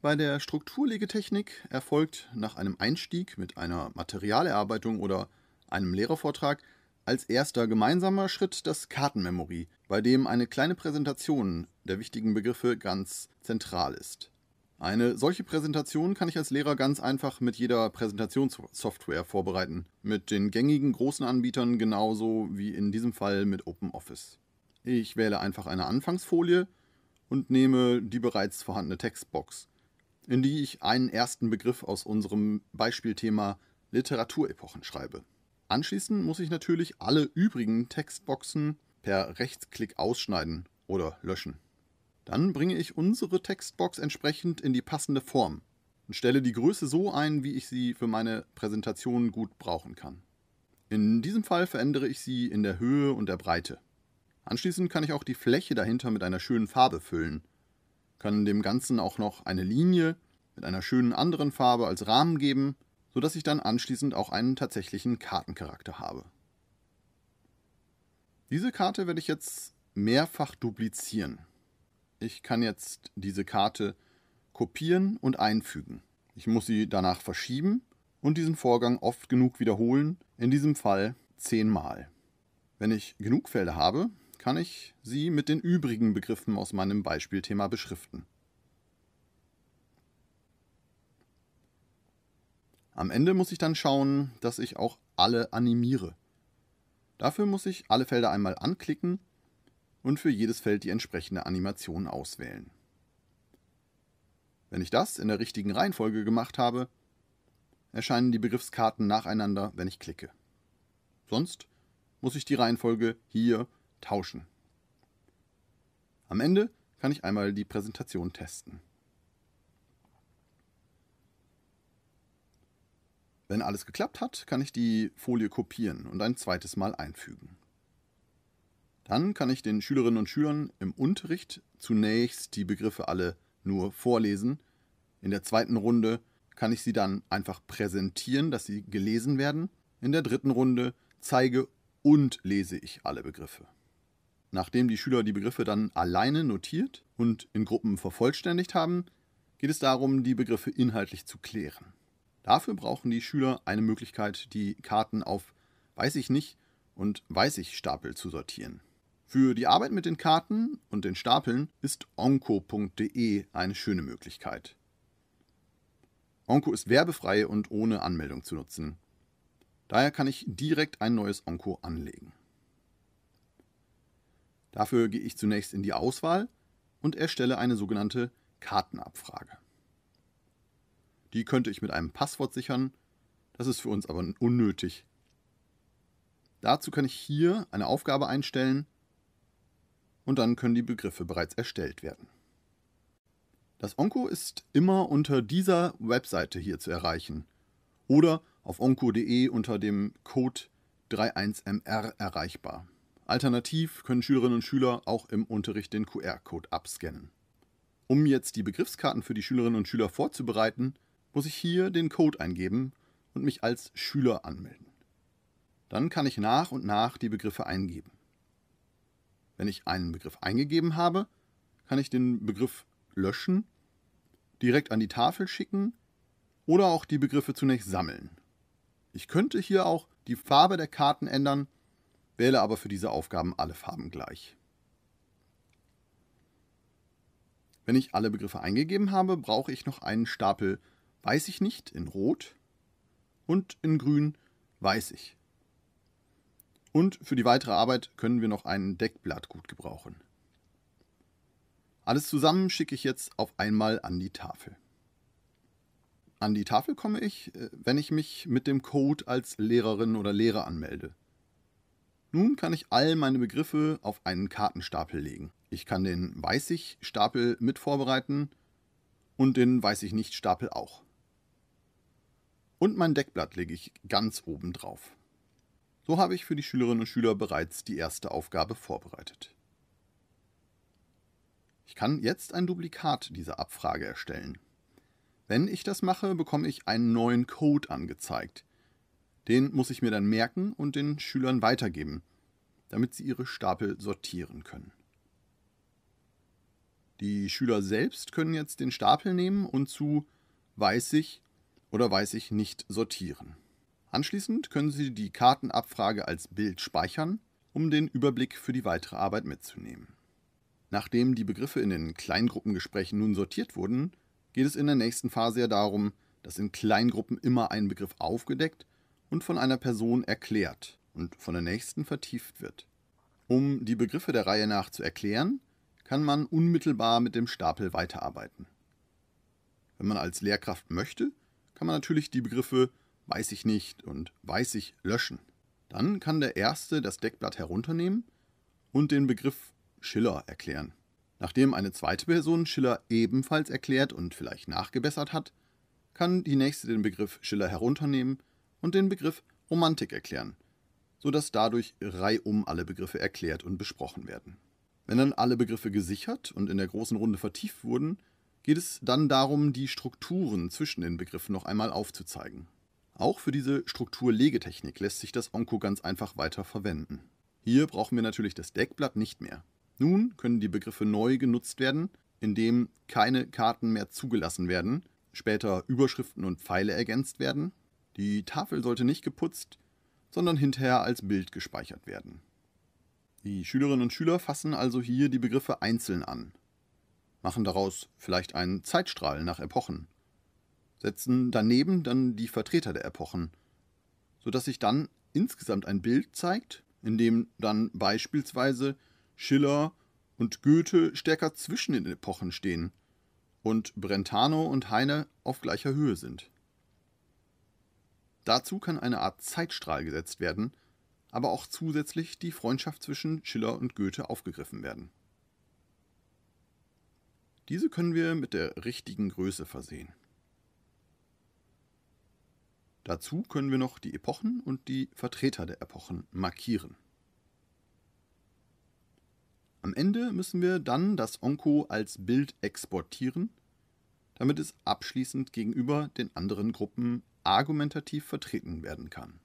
Bei der Strukturlegetechnik erfolgt nach einem Einstieg mit einer Materialerarbeitung oder einem Lehrervortrag als erster gemeinsamer Schritt das Kartenmemory, bei dem eine kleine Präsentation der wichtigen Begriffe ganz zentral ist. Eine solche Präsentation kann ich als Lehrer ganz einfach mit jeder Präsentationssoftware vorbereiten, mit den gängigen großen Anbietern genauso wie in diesem Fall mit OpenOffice. Ich wähle einfach eine Anfangsfolie und nehme die bereits vorhandene Textbox in die ich einen ersten Begriff aus unserem Beispielthema Literaturepochen schreibe. Anschließend muss ich natürlich alle übrigen Textboxen per Rechtsklick ausschneiden oder löschen. Dann bringe ich unsere Textbox entsprechend in die passende Form und stelle die Größe so ein, wie ich sie für meine Präsentation gut brauchen kann. In diesem Fall verändere ich sie in der Höhe und der Breite. Anschließend kann ich auch die Fläche dahinter mit einer schönen Farbe füllen, können dem Ganzen auch noch eine Linie mit einer schönen anderen Farbe als Rahmen geben, sodass ich dann anschließend auch einen tatsächlichen Kartencharakter habe. Diese Karte werde ich jetzt mehrfach duplizieren. Ich kann jetzt diese Karte kopieren und einfügen. Ich muss sie danach verschieben und diesen Vorgang oft genug wiederholen, in diesem Fall zehnmal. Wenn ich genug Felder habe, kann ich sie mit den übrigen Begriffen aus meinem Beispielthema beschriften. Am Ende muss ich dann schauen, dass ich auch alle animiere. Dafür muss ich alle Felder einmal anklicken und für jedes Feld die entsprechende Animation auswählen. Wenn ich das in der richtigen Reihenfolge gemacht habe, erscheinen die Begriffskarten nacheinander, wenn ich klicke. Sonst muss ich die Reihenfolge hier tauschen. Am Ende kann ich einmal die Präsentation testen. Wenn alles geklappt hat, kann ich die Folie kopieren und ein zweites Mal einfügen. Dann kann ich den Schülerinnen und Schülern im Unterricht zunächst die Begriffe alle nur vorlesen. In der zweiten Runde kann ich sie dann einfach präsentieren, dass sie gelesen werden. In der dritten Runde zeige und lese ich alle Begriffe. Nachdem die Schüler die Begriffe dann alleine notiert und in Gruppen vervollständigt haben, geht es darum, die Begriffe inhaltlich zu klären. Dafür brauchen die Schüler eine Möglichkeit, die Karten auf Weiß ich nicht und Weiß ich Stapel zu sortieren. Für die Arbeit mit den Karten und den Stapeln ist onco.de eine schöne Möglichkeit. Onco ist werbefrei und ohne Anmeldung zu nutzen. Daher kann ich direkt ein neues Onco anlegen. Dafür gehe ich zunächst in die Auswahl und erstelle eine sogenannte Kartenabfrage. Die könnte ich mit einem Passwort sichern, das ist für uns aber unnötig. Dazu kann ich hier eine Aufgabe einstellen und dann können die Begriffe bereits erstellt werden. Das Onco ist immer unter dieser Webseite hier zu erreichen oder auf onco.de unter dem Code 31MR erreichbar. Alternativ können Schülerinnen und Schüler auch im Unterricht den QR-Code abscannen. Um jetzt die Begriffskarten für die Schülerinnen und Schüler vorzubereiten, muss ich hier den Code eingeben und mich als Schüler anmelden. Dann kann ich nach und nach die Begriffe eingeben. Wenn ich einen Begriff eingegeben habe, kann ich den Begriff löschen, direkt an die Tafel schicken oder auch die Begriffe zunächst sammeln. Ich könnte hier auch die Farbe der Karten ändern wähle aber für diese Aufgaben alle Farben gleich. Wenn ich alle Begriffe eingegeben habe, brauche ich noch einen Stapel Weiß ich nicht in Rot und in Grün Weiß ich. Und für die weitere Arbeit können wir noch ein Deckblatt gut gebrauchen. Alles zusammen schicke ich jetzt auf einmal an die Tafel. An die Tafel komme ich, äh, wenn ich mich mit dem Code als Lehrerin oder Lehrer anmelde. Nun kann ich all meine Begriffe auf einen Kartenstapel legen. Ich kann den Weiß-ich-Stapel mit vorbereiten und den Weiß-ich-nicht-Stapel auch. Und mein Deckblatt lege ich ganz oben drauf. So habe ich für die Schülerinnen und Schüler bereits die erste Aufgabe vorbereitet. Ich kann jetzt ein Duplikat dieser Abfrage erstellen. Wenn ich das mache, bekomme ich einen neuen Code angezeigt, den muss ich mir dann merken und den Schülern weitergeben, damit sie ihre Stapel sortieren können. Die Schüler selbst können jetzt den Stapel nehmen und zu weiß ich oder weiß ich nicht sortieren. Anschließend können Sie die Kartenabfrage als Bild speichern, um den Überblick für die weitere Arbeit mitzunehmen. Nachdem die Begriffe in den Kleingruppengesprächen nun sortiert wurden, geht es in der nächsten Phase ja darum, dass in Kleingruppen immer ein Begriff aufgedeckt und von einer Person erklärt und von der nächsten vertieft wird. Um die Begriffe der Reihe nach zu erklären, kann man unmittelbar mit dem Stapel weiterarbeiten. Wenn man als Lehrkraft möchte, kann man natürlich die Begriffe weiß ich nicht und weiß ich löschen. Dann kann der Erste das Deckblatt herunternehmen und den Begriff Schiller erklären. Nachdem eine zweite Person Schiller ebenfalls erklärt und vielleicht nachgebessert hat, kann die nächste den Begriff Schiller herunternehmen und den Begriff Romantik erklären, sodass dadurch reihum alle Begriffe erklärt und besprochen werden. Wenn dann alle Begriffe gesichert und in der großen Runde vertieft wurden, geht es dann darum, die Strukturen zwischen den Begriffen noch einmal aufzuzeigen. Auch für diese Strukturlegetechnik lässt sich das Onko ganz einfach weiter verwenden. Hier brauchen wir natürlich das Deckblatt nicht mehr. Nun können die Begriffe neu genutzt werden, indem keine Karten mehr zugelassen werden, später Überschriften und Pfeile ergänzt werden die Tafel sollte nicht geputzt, sondern hinterher als Bild gespeichert werden. Die Schülerinnen und Schüler fassen also hier die Begriffe einzeln an, machen daraus vielleicht einen Zeitstrahl nach Epochen, setzen daneben dann die Vertreter der Epochen, sodass sich dann insgesamt ein Bild zeigt, in dem dann beispielsweise Schiller und Goethe stärker zwischen den Epochen stehen und Brentano und Heine auf gleicher Höhe sind. Dazu kann eine Art Zeitstrahl gesetzt werden, aber auch zusätzlich die Freundschaft zwischen Schiller und Goethe aufgegriffen werden. Diese können wir mit der richtigen Größe versehen. Dazu können wir noch die Epochen und die Vertreter der Epochen markieren. Am Ende müssen wir dann das Onko als Bild exportieren damit es abschließend gegenüber den anderen Gruppen argumentativ vertreten werden kann